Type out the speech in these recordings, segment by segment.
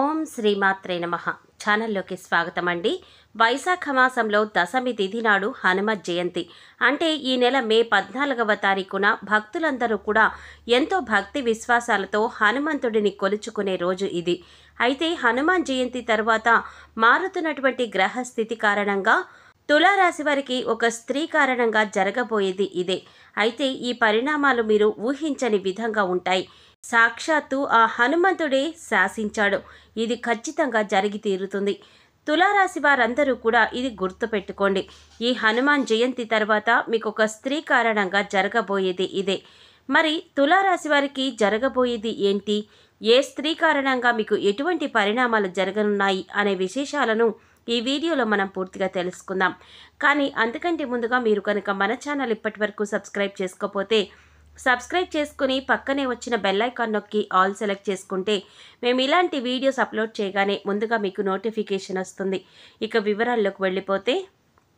ఓం శ్రీమాత్రే నమ ఛానల్లోకి స్వాగతం అండి వైశాఖ మాసంలో దశమి తిథి నాడు హనుమ జయంతి అంటే ఈ నెల మే పద్నాలుగవ తారీఖున భక్తులందరూ కూడా ఎంతో భక్తి విశ్వాసాలతో హనుమంతుడిని కొలుచుకునే రోజు ఇది అయితే హనుమాన్ జయంతి తర్వాత మారుతున్నటువంటి గ్రహ స్థితి కారణంగా తులారాశి వారికి ఒక స్త్రీ కారణంగా జరగబోయేది ఇదే అయితే ఈ పరిణామాలు మీరు ఊహించని విధంగా ఉంటాయి సాక్షాత్తు ఆ హనుమంతుడే శాసించాడు ఇది ఖచ్చితంగా జరిగి తీరుతుంది తులారాశి వారందరూ కూడా ఇది గుర్తుపెట్టుకోండి ఈ హనుమాన్ జయంతి తర్వాత మీకు ఒక స్త్రీ కారణంగా జరగబోయేది ఇదే మరి తులారాశి వారికి జరగబోయేది ఏంటి ఏ స్త్రీ కారణంగా మీకు ఎటువంటి పరిణామాలు జరగనున్నాయి అనే విశేషాలను ఈ వీడియోలో మనం పూర్తిగా తెలుసుకుందాం కానీ అందుకంటే ముందుగా మీరు కనుక మన ఛానల్ ఇప్పటి వరకు సబ్స్క్రైబ్ చేసుకోకపోతే సబ్స్క్రైబ్ చేసుకుని పక్కనే వచ్చిన బెల్లైకాన్ నొక్కి ఆల్ సెలెక్ట్ చేసుకుంటే మేము ఇలాంటి వీడియోస్ అప్లోడ్ చేయగానే ముందుగా మీకు నోటిఫికేషన్ వస్తుంది ఇక వివరాల్లోకి వెళ్ళిపోతే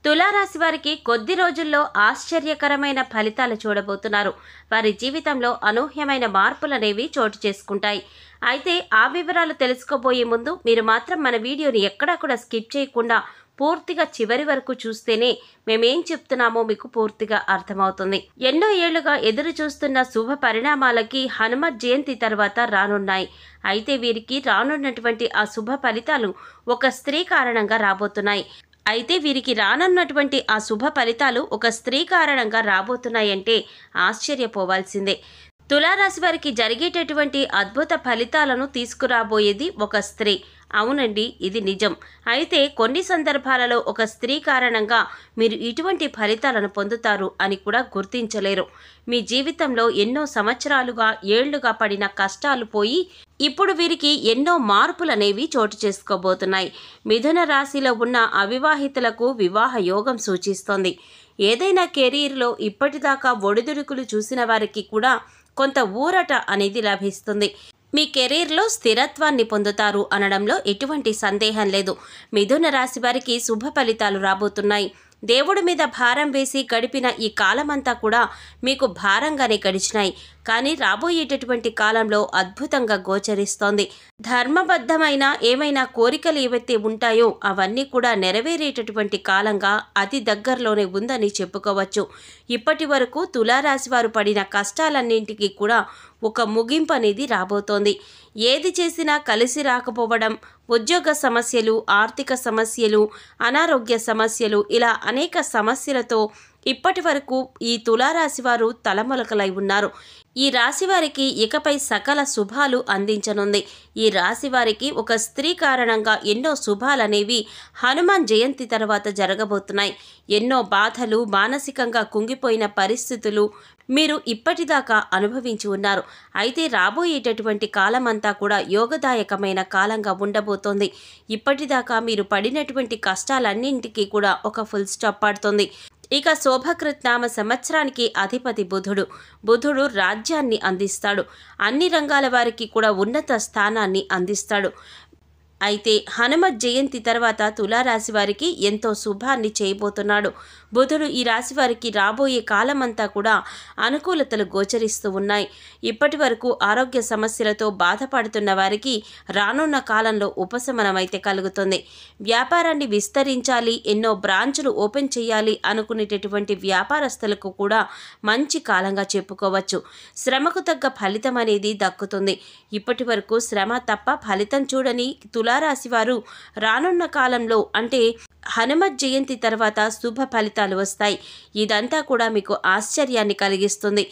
తులారాశి వారికి కొద్ది రోజుల్లో ఆశ్చర్యకరమైన ఫలితాలు చూడబోతున్నారు వారి జీవితంలో అనూహ్యమైన మార్పులనేవి చోటు చేసుకుంటాయి అయితే ఆ వివరాలు తెలుసుకోబోయే ముందు మీరు మాత్రం మన వీడియోని ఎక్కడా కూడా స్కిప్ చేయకుండా పూర్తిగా చివరి వరకు చూస్తేనే మేమేం చెప్తున్నామో మీకు పూర్తిగా అర్థమవుతుంది ఎన్నో ఏళ్లుగా ఎదురు చూస్తున్న శుభ పరిణామాలకి హనుమ జయంతి తర్వాత రానున్నాయి అయితే వీరికి రానున్నటువంటి ఆ శుభ ఫలితాలు ఒక స్త్రీ కారణంగా రాబోతున్నాయి అయితే వీరికి రానున్నటువంటి ఆ శుభ ఫలితాలు ఒక స్త్రీ కారణంగా రాబోతున్నాయంటే ఆశ్చర్యపోవాల్సిందే తులారాశి వారికి జరిగేటటువంటి అద్భుత ఫలితాలను తీసుకురాబోయేది ఒక స్త్రీ అవునండి ఇది నిజం అయితే కొన్ని సందర్భాలలో ఒక స్త్రీ కారణంగా మీరు ఇటువంటి ఫలితాలను పొందుతారు అని కూడా గుర్తించలేరు మీ జీవితంలో ఎన్నో సంవత్సరాలుగా ఏళ్లుగా పడిన కష్టాలు పోయి ఇప్పుడు వీరికి ఎన్నో మార్పులు అనేవి చోటు చేసుకోబోతున్నాయి మిథున రాశిలో ఉన్న అవివాహితులకు వివాహ యోగం సూచిస్తోంది ఏదైనా కెరీర్లో ఇప్పటిదాకా ఒడిదుడుకులు చూసిన వారికి కూడా కొంత ఊరట అనేది లభిస్తుంది మీ కెరీర్లో స్థిరత్వాన్ని పొందుతారు అనడంలో ఎటువంటి సందేహం లేదు మిథున రాశి వారికి శుభ ఫలితాలు రాబోతున్నాయి దేవుడి మీద భారం వేసి గడిపిన ఈ కాలమంతా కూడా మీకు భారంగానే గడిచినాయి కానీ రాబోయేటటువంటి కాలంలో అద్భుతంగా గోచరిస్తోంది ధర్మబద్ధమైన ఏమైనా కోరికలు ఏవైతే ఉంటాయో అవన్నీ కూడా నెరవేరేటటువంటి కాలంగా అతి దగ్గరలోనే ఉందని చెప్పుకోవచ్చు ఇప్పటి వరకు తులారాశి వారు పడిన కష్టాలన్నింటికీ కూడా ఒక ముగింపు అనేది రాబోతోంది ఏది చేసినా కలిసి రాకపోవడం ఉద్యోగ సమస్యలు ఆర్థిక సమస్యలు అనారోగ్య సమస్యలు ఇలా అనేక సమస్యలతో ఇప్పటి వరకు ఈ తులారాశి వారు తలమొలకలై ఉన్నారు ఈ రాశి వారికి ఇకపై సకల శుభాలు అందించనుంది ఈ రాశి వారికి ఒక స్త్రీ కారణంగా ఎన్నో శుభాలనేవి హనుమాన్ జయంతి తర్వాత జరగబోతున్నాయి ఎన్నో బాధలు మానసికంగా కుంగిపోయిన పరిస్థితులు మీరు ఇప్పటిదాకా అనుభవించి ఉన్నారు అయితే రాబోయేటటువంటి కాలమంతా కూడా యోగదాయకమైన కాలంగా ఉండబోతోంది ఇప్పటిదాకా మీరు పడినటువంటి కష్టాలన్నింటికీ కూడా ఒక ఫుల్ స్టాప్ పడుతుంది ఇక శోభకృత్నామ సంవత్సరానికి అధిపతి బుధుడు బుధుడు రాజ్యాన్ని అందిస్తాడు అన్ని రంగాల వారికి కూడా ఉన్నత స్థానాన్ని అందిస్తాడు అయితే హనుమ జయంతి తర్వాత తులారాశి వారికి ఎంతో శుభాన్ని చేయబోతున్నాడు బుధుడు ఈ రాశి వారికి రాబోయే కాలమంతా కూడా అనుకూలతలు గోచరిస్తూ ఉన్నాయి ఇప్పటి వరకు ఆరోగ్య సమస్యలతో బాధపడుతున్న వారికి రానున్న కాలంలో ఉపశమనం అయితే కలుగుతుంది వ్యాపారాన్ని విస్తరించాలి ఎన్నో బ్రాంచులు ఓపెన్ చేయాలి అనుకునేటటువంటి వ్యాపారస్తులకు కూడా మంచి కాలంగా చెప్పుకోవచ్చు శ్రమకు తగ్గ ఫలితం అనేది దక్కుతుంది ఇప్పటి వరకు శ్రమ తప్ప ఫలితం చూడని తులా రాశి వారు రానున్న కాలంలో అంటే హనుమత్ జయంతి తర్వాత శుభ ఫలితాలు వస్తాయి ఇదంతా కూడా మీకు ఆశ్చర్యాన్ని కలిగిస్తుంది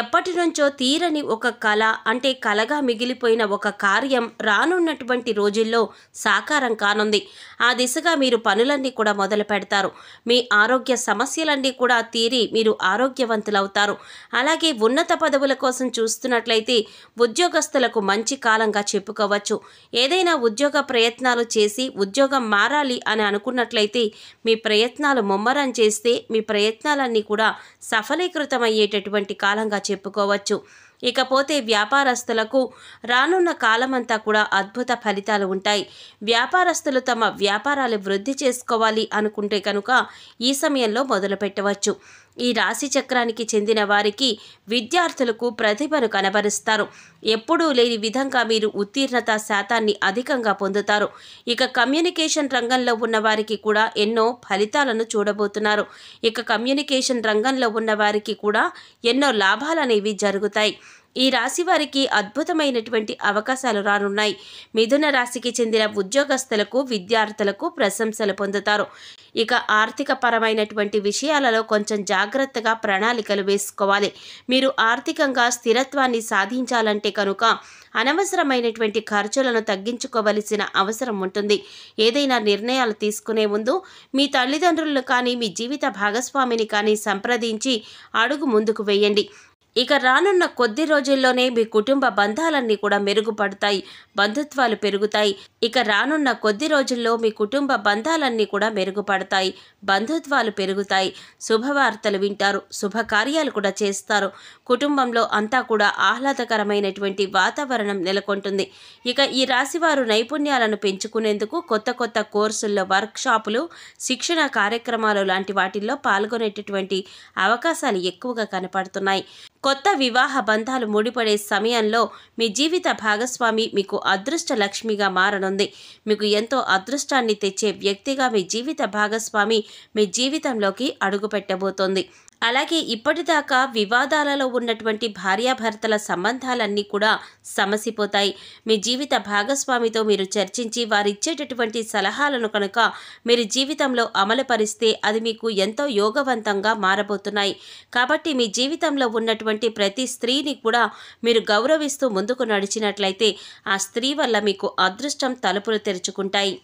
ఎప్పటి నుంచో తీరని ఒక కళ అంటే కలగా మిగిలిపోయిన ఒక కార్యం రానున్నటువంటి రోజుల్లో సాకారం కానుంది ఆ దిశగా మీరు పనులన్నీ కూడా మొదలు పెడతారు మీ ఆరోగ్య సమస్యలన్నీ కూడా తీరి మీరు ఆరోగ్యవంతులవుతారు అలాగే ఉన్నత పదవుల కోసం చూస్తున్నట్లయితే ఉద్యోగస్తులకు మంచి కాలంగా చెప్పుకోవచ్చు ఏదైనా ఉద్యోగ ప్రయత్నాలు చేసి ఉద్యోగం మారాలి అని అనుకున్నట్లయితే మీ ప్రయత్నాలు ముమ్మరం చేస్తే మీ ప్రయత్నాలన్నీ కూడా సఫలీకృతమయ్యేటటువంటి కాలంగా కారణంగా చెప్పుకోవచ్చు ఇకపోతే వ్యాపారస్తులకు రానున్న కాలమంతా కూడా అద్భుత ఫలితాలు ఉంటాయి వ్యాపారస్తులు తమ వ్యాపారాలు వృద్ధి చేసుకోవాలి అనుకుంటే కనుక ఈ సమయంలో మొదలు పెట్టవచ్చు ఈ రాశి చక్రానికి చెందిన వారికి విద్యార్థులకు ప్రతిభను కనబరుస్తారు ఎప్పుడూ లేని విధంగా మీరు ఉత్తీర్ణత శాతాన్ని అధికంగా పొందుతారు ఇక కమ్యూనికేషన్ రంగంలో ఉన్న వారికి కూడా ఎన్నో ఫలితాలను చూడబోతున్నారు ఇక కమ్యూనికేషన్ రంగంలో ఉన్న వారికి కూడా ఎన్నో లాభాలు అనేవి జరుగుతాయి ఈ రాశి వారికి అద్భుతమైనటువంటి అవకాశాలు రానున్నాయి మిథున రాశికి చెందిన ఉద్యోగస్తులకు విద్యార్థులకు ప్రశంసలు పొందుతారు ఇక ఆర్థిక పరమైనటువంటి విషయాలలో కొంచెం జాగ్రత్తగా ప్రణాళికలు వేసుకోవాలి మీరు ఆర్థికంగా స్థిరత్వాన్ని సాధించాలంటే కనుక అనవసరమైనటువంటి ఖర్చులను తగ్గించుకోవలసిన అవసరం ఉంటుంది ఏదైనా నిర్ణయాలు తీసుకునే ముందు మీ తల్లిదండ్రులను కానీ మీ జీవిత భాగస్వామిని కానీ సంప్రదించి అడుగు ముందుకు వేయండి ఇక రానున్న కొద్ది రోజుల్లోనే మీ కుటుంబ బంధాలన్నీ కూడా మెరుగుపడతాయి బంధుత్వాలు పెరుగుతాయి ఇక రానున్న కొద్ది రోజుల్లో మీ కుటుంబ బంధాలన్నీ కూడా మెరుగుపడతాయి బంధుత్వాలు పెరుగుతాయి శుభవార్తలు వింటారు శుభకార్యాలు కూడా చేస్తారు కుటుంబంలో అంతా కూడా ఆహ్లాదకరమైనటువంటి వాతావరణం నెలకొంటుంది ఇక ఈ రాశివారు నైపుణ్యాలను పెంచుకునేందుకు కొత్త కొత్త కోర్సుల్లో వర్క్షాపులు శిక్షణ కార్యక్రమాలు లాంటి వాటిల్లో పాల్గొనేటటువంటి అవకాశాలు ఎక్కువగా కనపడుతున్నాయి కొత్త వివాహ బంధాలు ముడిపడే సమయంలో మీ జీవిత భాగస్వామి మీకు అదృష్ట లక్ష్మిగా మారనుంది మీకు ఎంతో అదృష్టాన్ని తెచ్చే వ్యక్తిగా మీ జీవిత భాగస్వామి మీ జీవితంలోకి అడుగుపెట్టబోతోంది అలాగే ఇప్పటిదాకా వివాదాలలో ఉన్నటువంటి భార్యాభర్తల సంబంధాలన్నీ కూడా సమసిపోతాయి మీ జీవిత భాగస్వామితో మీరు చర్చించి వారిచ్చేటటువంటి సలహాలను కనుక మీరు జీవితంలో అమలుపరిస్తే అది మీకు ఎంతో యోగవంతంగా మారబోతున్నాయి కాబట్టి మీ జీవితంలో ఉన్నటువంటి ప్రతి స్త్రీని కూడా మీరు గౌరవిస్తూ ముందుకు నడిచినట్లయితే ఆ స్త్రీ వల్ల మీకు అదృష్టం తలుపులు తెరుచుకుంటాయి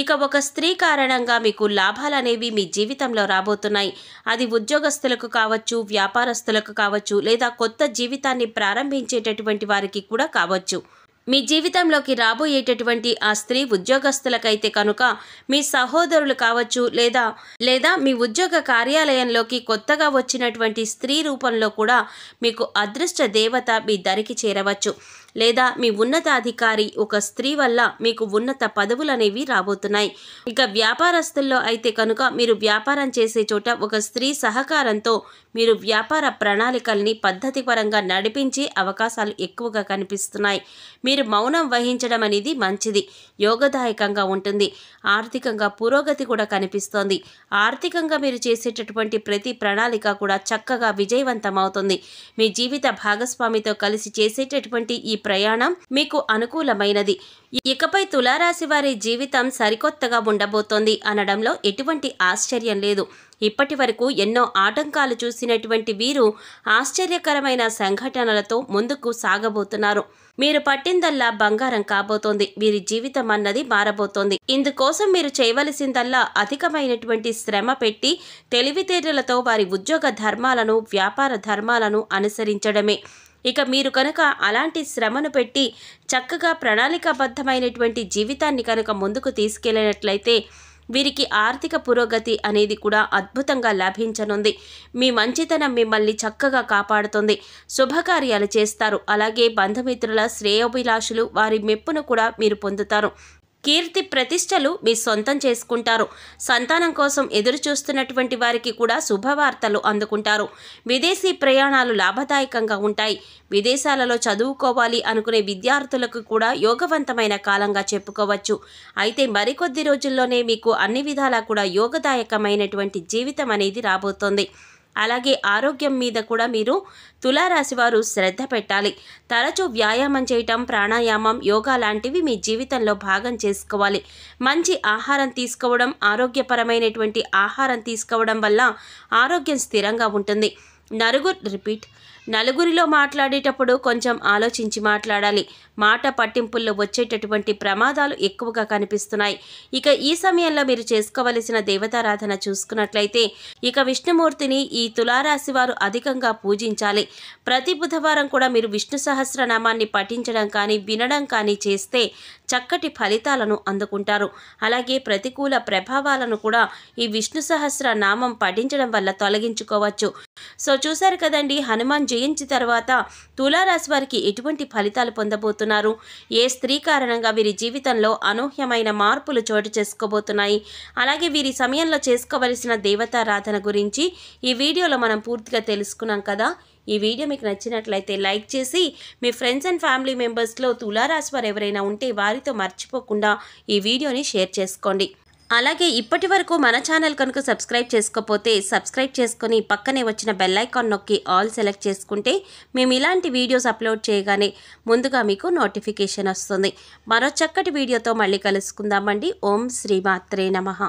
ఇక ఒక స్త్రీ కారణంగా మీకు లాభాలు అనేవి మీ జీవితంలో రాబోతున్నాయి అది ఉద్యోగస్తులకు కావచ్చు వ్యాపారస్తులకు కావచ్చు లేదా కొత్త జీవితాన్ని ప్రారంభించేటటువంటి వారికి కూడా కావచ్చు మీ జీవితంలోకి రాబోయేటటువంటి ఆ స్త్రీ ఉద్యోగస్తులకైతే కనుక మీ సహోదరులు కావచ్చు లేదా లేదా మీ ఉద్యోగ కార్యాలయంలోకి కొత్తగా వచ్చినటువంటి స్త్రీ రూపంలో కూడా మీకు అదృష్ట దేవత మీ దరికి చేరవచ్చు లేదా మీ ఉన్నతాధికారి ఒక స్త్రీ వల్ల మీకు ఉన్నత పదవులు అనేవి రాబోతున్నాయి ఇక వ్యాపారస్తుల్లో అయితే కనుక మీరు వ్యాపారం చేసే చోట ఒక స్త్రీ సహకారంతో మీరు వ్యాపార ప్రణాళికల్ని పద్ధతి నడిపించే అవకాశాలు ఎక్కువగా కనిపిస్తున్నాయి మీరు మౌనం వహించడం అనేది మంచిది యోగదాయకంగా ఉంటుంది ఆర్థికంగా పురోగతి కూడా కనిపిస్తోంది ఆర్థికంగా మీరు చేసేటటువంటి ప్రతి ప్రణాళిక కూడా చక్కగా విజయవంతం అవుతుంది మీ జీవిత భాగస్వామితో కలిసి చేసేటటువంటి ఈ ప్రయాణం మీకు అనుకూలమైనది ఇకపై తులారాశి వారి జీవితం సరికొత్తగా ఉండబోతోంది అనడంలో ఎటువంటి ఆశ్చర్యం లేదు ఇప్పటి వరకు ఎన్నో ఆటంకాలు చూసినటువంటి వీరు ఆశ్చర్యకరమైన సంఘటనలతో ముందుకు సాగబోతున్నారు మీరు పట్టిందల్లా బంగారం కాబోతోంది వీరి జీవితం అన్నది మారబోతోంది ఇందుకోసం మీరు చేయవలసిందల్లా అధికమైనటువంటి శ్రమ పెట్టి తెలివితేటలతో వారి ఉద్యోగ ధర్మాలను వ్యాపార ధర్మాలను అనుసరించడమే ఇక మీరు కనుక అలాంటి శ్రమను పెట్టి చక్కగా ప్రణాళికాబద్ధమైనటువంటి జీవితాన్ని కనుక ముందుకు తీసుకెళ్ళినట్లయితే వీరికి ఆర్థిక పురోగతి అనేది కూడా అద్భుతంగా లభించనుంది మీ మంచితనం మిమ్మల్ని చక్కగా కాపాడుతుంది శుభకార్యాలు చేస్తారు అలాగే బంధుమిత్రుల శ్రేయోభిలాషులు వారి మెప్పును కూడా మీరు పొందుతారు కీర్తి ప్రతిష్టలు మీ సొంతం చేసుకుంటారు సంతానం కోసం ఎదురు చూస్తున్నటువంటి వారికి కూడా శుభవార్తలు అందుకుంటారు విదేశీ ప్రయాణాలు లాభదాయకంగా ఉంటాయి విదేశాలలో చదువుకోవాలి అనుకునే విద్యార్థులకు కూడా యోగవంతమైన కాలంగా చెప్పుకోవచ్చు అయితే మరికొద్ది రోజుల్లోనే మీకు అన్ని విధాలా కూడా యోగదాయకమైనటువంటి జీవితం అనేది రాబోతోంది అలాగే ఆరోగ్యం మీద కూడా మీరు తులారాశి వారు శ్రద్ధ పెట్టాలి తరచూ వ్యాయామం చేయటం ప్రాణాయామం యోగా లాంటివి మీ జీవితంలో భాగం చేసుకోవాలి మంచి ఆహారం తీసుకోవడం ఆరోగ్యపరమైనటువంటి ఆహారం తీసుకోవడం వల్ల ఆరోగ్యం స్థిరంగా ఉంటుంది నరుగు రిపీట్ నలుగురిలో మాట్లాడేటప్పుడు కొంచెం ఆలోచించి మాట్లాడాలి మాట పట్టింపుల్లో వచ్చేటటువంటి ప్రమాదాలు ఎక్కువగా కనిపిస్తున్నాయి ఇక ఈ సమయంలో మీరు చేసుకోవలసిన దేవతారాధన చూసుకున్నట్లయితే ఇక విష్ణుమూర్తిని ఈ తులారాశి వారు అధికంగా పూజించాలి ప్రతి బుధవారం కూడా మీరు విష్ణు సహస్రనామాన్ని పఠించడం కానీ వినడం కానీ చేస్తే చక్కటి ఫలితాలను అందుకుంటారు అలాగే ప్రతికూల ప్రభావాలను కూడా ఈ విష్ణు సహస్ర నామం పఠించడం వల్ల తొలగించుకోవచ్చు సో చూశారు కదండి హనుమాన్ జయించిన తర్వాత తులారాశి వారికి ఎటువంటి ఫలితాలు పొందబోతున్నారు ఏ స్త్రీ కారణంగా వీరి జీవితంలో అనూహ్యమైన మార్పులు చోటు చేసుకోబోతున్నాయి అలాగే వీరి సమయంలో చేసుకోవలసిన దేవతారాధన గురించి ఈ వీడియోలో మనం పూర్తిగా తెలుసుకున్నాం కదా ఈ వీడియో మీకు నచ్చినట్లయితే లైక్ చేసి మీ ఫ్రెండ్స్ అండ్ ఫ్యామిలీ మెంబర్స్లో తులారాశి వారు ఎవరైనా ఉంటే వారితో మర్చిపోకుండా ఈ వీడియోని షేర్ చేసుకోండి అలాగే ఇప్పటి వరకు మన ఛానల్ కనుక సబ్స్క్రైబ్ చేసుకోకపోతే సబ్స్క్రైబ్ చేసుకుని పక్కనే వచ్చిన బెల్లైకాన్ నొక్కి ఆల్ సెలెక్ట్ చేసుకుంటే మేము ఇలాంటి వీడియోస్ అప్లోడ్ చేయగానే ముందుగా మీకు నోటిఫికేషన్ వస్తుంది మరో చక్కటి వీడియోతో మళ్ళీ కలుసుకుందామండి ఓం శ్రీ మాత్రే నమః